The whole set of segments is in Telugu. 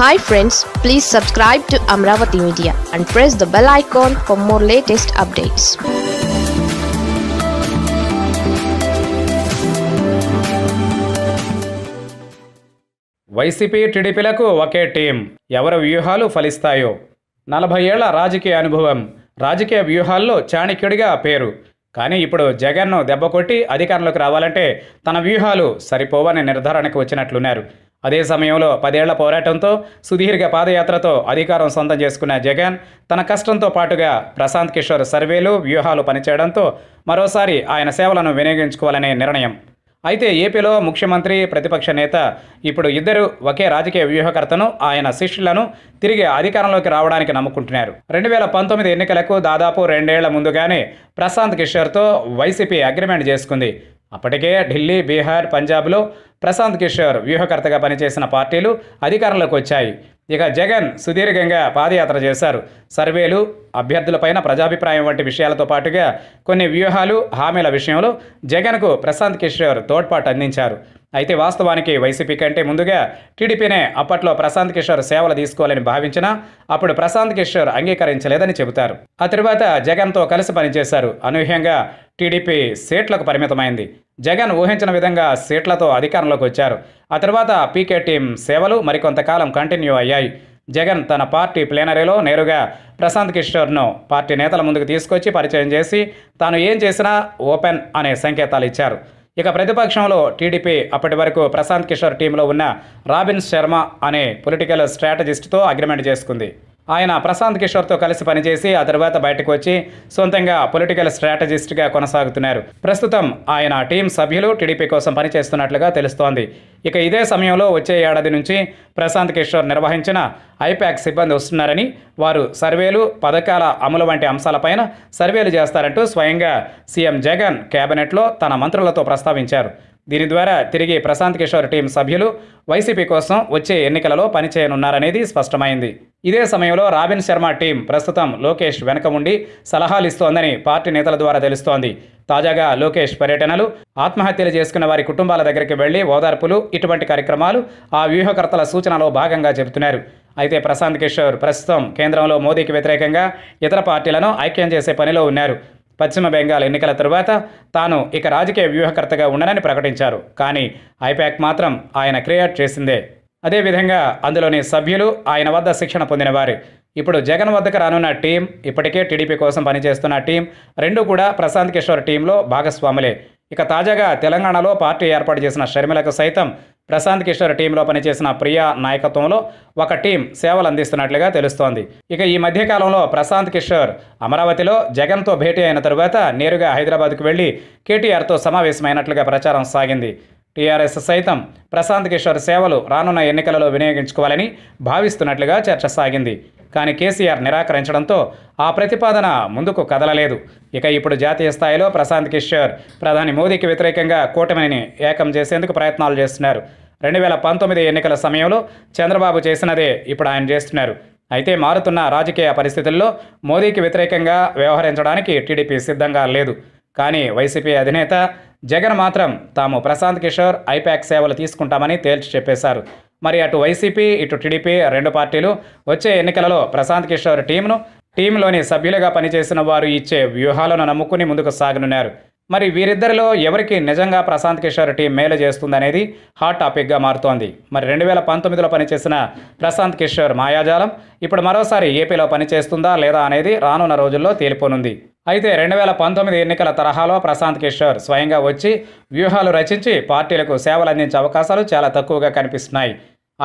hi friends please subscribe to Amaravati media and press the bell icon for more latest updates YCP టీడీపీలకు ఒకే టీం ఎవరి వ్యూహాలు ఫలిస్తాయో నలభై ఏళ్ల రాజకీయ అనుభవం రాజకీయ వ్యూహాల్లో చాణక్యుడిగా పేరు కానీ ఇప్పుడు జగన్ను దెబ్బ కొట్టి అధికారంలోకి రావాలంటే తన వ్యూహాలు సరిపోవని నిర్ధారణకు వచ్చినట్లున్నారు అదే సమయంలో పదేళ్ల పోరాటంతో సుదీర్ఘ పాదయాత్రతో అధికారం సొంతం చేసుకున్న జగన్ తన కష్టంతో పాటుగా ప్రశాంత్ కిషోర్ సర్వేలు వ్యూహాలు పనిచేయడంతో మరోసారి ఆయన సేవలను వినియోగించుకోవాలనే నిర్ణయం అయితే ఏపీలో ముఖ్యమంత్రి ప్రతిపక్ష నేత ఇప్పుడు ఇద్దరు ఒకే రాజకీయ వ్యూహకర్తను ఆయన శిష్యులను తిరిగి అధికారంలోకి రావడానికి నమ్ముకుంటున్నారు రెండు వేల పంతొమ్మిది ఎన్నికలకు దాదాపు రెండేళ్ల ముందుగానే ప్రశాంత్ కిషోర్తో వైసీపీ అగ్రిమెంట్ చేసుకుంది అప్పటికే ఢిల్లీ బీహార్ పంజాబ్లో ప్రశాంత్ కిషోర్ వ్యూహకర్తగా పనిచేసిన పార్టీలు అధికారంలోకి వచ్చాయి ఇక జగన్ సుదీర్ఘంగా పాదయాత్ర చేశారు సర్వేలు అభ్యర్థులపైన ప్రజాభిప్రాయం వంటి విషయాలతో పాటుగా కొన్ని వ్యూహాలు హామీల విషయంలో జగన్కు ప్రశాంత్ కిషోర్ తోడ్పాటు అందించారు అయితే వాస్తవానికి వైసీపీ కంటే ముందుగా టీడీపీనే అప్పట్లో ప్రశాంత్ కిషోర్ సేవలు తీసుకోవాలని భావించినా అప్పుడు ప్రశాంత్ కిషోర్ అంగీకరించలేదని చెబుతారు ఆ తరువాత జగన్తో కలిసి పనిచేశారు అనూహ్యంగా టీడీపీ సీట్లకు పరిమితమైంది జగన్ ఊహించిన విధంగా సీట్లతో అధికారంలోకి వచ్చారు ఆ తర్వాత పీకే టీం సేవలు మరికొంతకాలం కంటిన్యూ అయ్యాయి జగన్ తన పార్టీ ప్లేనరీలో నేరుగా ప్రశాంత్ కిషోర్ను పార్టీ నేతల ముందుకు తీసుకొచ్చి పరిచయం చేసి తాను ఏం చేసినా ఓపెన్ అనే సంకేతాలు ఇచ్చారు ఇక ప్రతిపక్షంలో టీడీపీ అప్పటి వరకు ప్రశాంత్ కిషోర్ టీంలో ఉన్న రాబిన్ శర్మ అనే పొలిటికల్ స్ట్రాటజిస్ట్తో అగ్రిమెంట్ చేసుకుంది ఆయన ప్రశాంత్ కిషోర్తో కలిసి పనిచేసి ఆ తర్వాత బయటకు వచ్చి సొంతంగా పొలిటికల్ స్ట్రాటజిస్ట్గా కొనసాగుతున్నారు ప్రస్తుతం ఆయన టీం సభ్యులు టీడీపీ కోసం పనిచేస్తున్నట్లుగా తెలుస్తోంది ఇక ఇదే సమయంలో వచ్చే ఏడాది నుంచి ప్రశాంత్ కిషోర్ నిర్వహించిన ఐపాక్ సిబ్బంది వస్తున్నారని వారు సర్వేలు పథకాల అమలు వంటి అంశాలపైన సర్వేలు చేస్తారంటూ స్వయంగా సీఎం జగన్ కేబినెట్లో తన మంత్రులతో ప్రస్తావించారు దీని ద్వారా తిరిగి ప్రశాంత్ కిషోర్ టీం సభ్యులు వైసీపీ కోసం వచ్చే ఎన్నికలలో పనిచేయనున్నారనేది స్పష్టమైంది ఇదే సమయంలో రాబిన్ శర్మ టీం ప్రస్తుతం లోకేష్ వెనక ఉండి సలహాలు ఇస్తోందని పార్టీ నేతల ద్వారా తెలుస్తోంది తాజాగా లోకేష్ పర్యటనలు ఆత్మహత్యలు చేసుకున్న వారి కుటుంబాల దగ్గరికి వెళ్లి ఓదార్పులు ఇటువంటి కార్యక్రమాలు ఆ వ్యూహకర్తల సూచనలో భాగంగా చెబుతున్నారు అయితే ప్రశాంత్ కిషోర్ ప్రస్తుతం కేంద్రంలో మోదీకి వ్యతిరేకంగా ఇతర పార్టీలను ఐక్యం చేసే పనిలో ఉన్నారు పశ్చిమ బెంగాల్ ఎన్నికల తరువాత తాను ఇక రాజకీయ వ్యూహకర్తగా ఉండనని ప్రకటించారు కానీ ఐపాక్ మాత్రం ఆయన క్రియేట్ చేసిందే అదేవిధంగా అందులోని సభ్యులు ఆయన వద్ద శిక్షణ పొందిన ఇప్పుడు జగన్ వద్దకు రానున్న టీం ఇప్పటికే టీడీపీ కోసం పనిచేస్తున్న టీం రెండు కూడా ప్రశాంత్ కిషోర్ టీంలో భాగస్వాములే ఇక తాజాగా తెలంగాణలో పార్టీ ఏర్పాటు చేసిన షర్మిలకు సైతం ప్రశాంత్ కిషోర్ టీంలో పనిచేసిన ప్రియా నాయకత్వంలో ఒక టీం సేవలు అందిస్తున్నట్లుగా తెలుస్తోంది ఇక ఈ మధ్యకాలంలో ప్రశాంత్ కిషోర్ అమరావతిలో జగన్తో భేటీ అయిన తరువాత నేరుగా హైదరాబాద్కు వెళ్లి కేటీఆర్తో సమావేశమైనట్లుగా ప్రచారం సాగింది టీఆర్ఎస్ సైతం ప్రశాంత్ కిషోర్ సేవలు రానున్న ఎన్నికలలో వినియోగించుకోవాలని భావిస్తున్నట్లుగా చర్చ సాగింది కానీ కేసీఆర్ నిరాకరించడంతో ఆ ప్రతిపాదన ముందుకు కదలలేదు ఇక ఇప్పుడు జాతీయ స్థాయిలో ప్రశాంత్ కిషోర్ ప్రధాని మోదీకి వ్యతిరేకంగా కూటమిని ఏకం చేసేందుకు ప్రయత్నాలు చేస్తున్నారు రెండు వేల పంతొమ్మిది ఎన్నికల సమయంలో చంద్రబాబు చేసినదే ఇప్పుడు ఆయన చేస్తున్నారు అయితే మారుతున్న రాజకీయ పరిస్థితుల్లో మోదీకి వ్యతిరేకంగా వ్యవహరించడానికి టీడీపీ సిద్ధంగా లేదు కానీ వైసీపీ అధినేత జగన్ మాత్రం తాము ప్రశాంత్ కిషోర్ ఐపాక్ సేవలు తీసుకుంటామని తేల్చి చెప్పేశారు మరి అటు వైసీపీ ఇటు టీడీపీ రెండు పార్టీలు వచ్చే ఎన్నికలలో ప్రశాంత్ కిషోర్ టీంను టీంలోని సభ్యులుగా పనిచేసిన వారు ఇచ్చే వ్యూహాలను నమ్ముకుని ముందుకు సాగనున్నారు మరి వీరిద్దరిలో ఎవరికి నిజంగా ప్రశాంత్ కిషోర్ టీం మేలు చేస్తుందనేది హాట్ టాపిక్గా మారుతోంది మరి రెండు వేల పంతొమ్మిదిలో పనిచేసిన ప్రశాంత్ కిషోర్ మాయాజాలం ఇప్పుడు మరోసారి ఏపీలో పనిచేస్తుందా లేదా అనేది రానున్న రోజుల్లో తేలిపోనుంది అయితే రెండు వేల పంతొమ్మిది ఎన్నికల తరహాలో ప్రశాంత్ కిషోర్ స్వయంగా వచ్చి వ్యూహాలు రచించి పార్టీలకు సేవలు అందించే అవకాశాలు చాలా తక్కువగా కనిపిస్తున్నాయి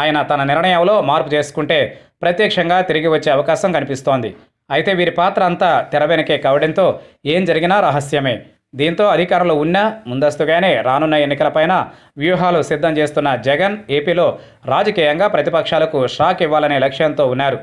ఆయన తన నిర్ణయంలో మార్పు చేసుకుంటే ప్రత్యక్షంగా తిరిగి వచ్చే అవకాశం కనిపిస్తోంది అయితే వీరి పాత్ర అంతా వెనకే కావడంతో ఏం జరిగినా రహస్యమే దీంతో అధికారంలో ఉన్న ముందస్తుగానే రానున్న ఎన్నికలపైన వ్యూహాలు సిద్ధం చేస్తున్న జగన్ ఏపీలో రాజకీయంగా ప్రతిపక్షాలకు షాక్ ఇవ్వాలనే లక్ష్యంతో ఉన్నారు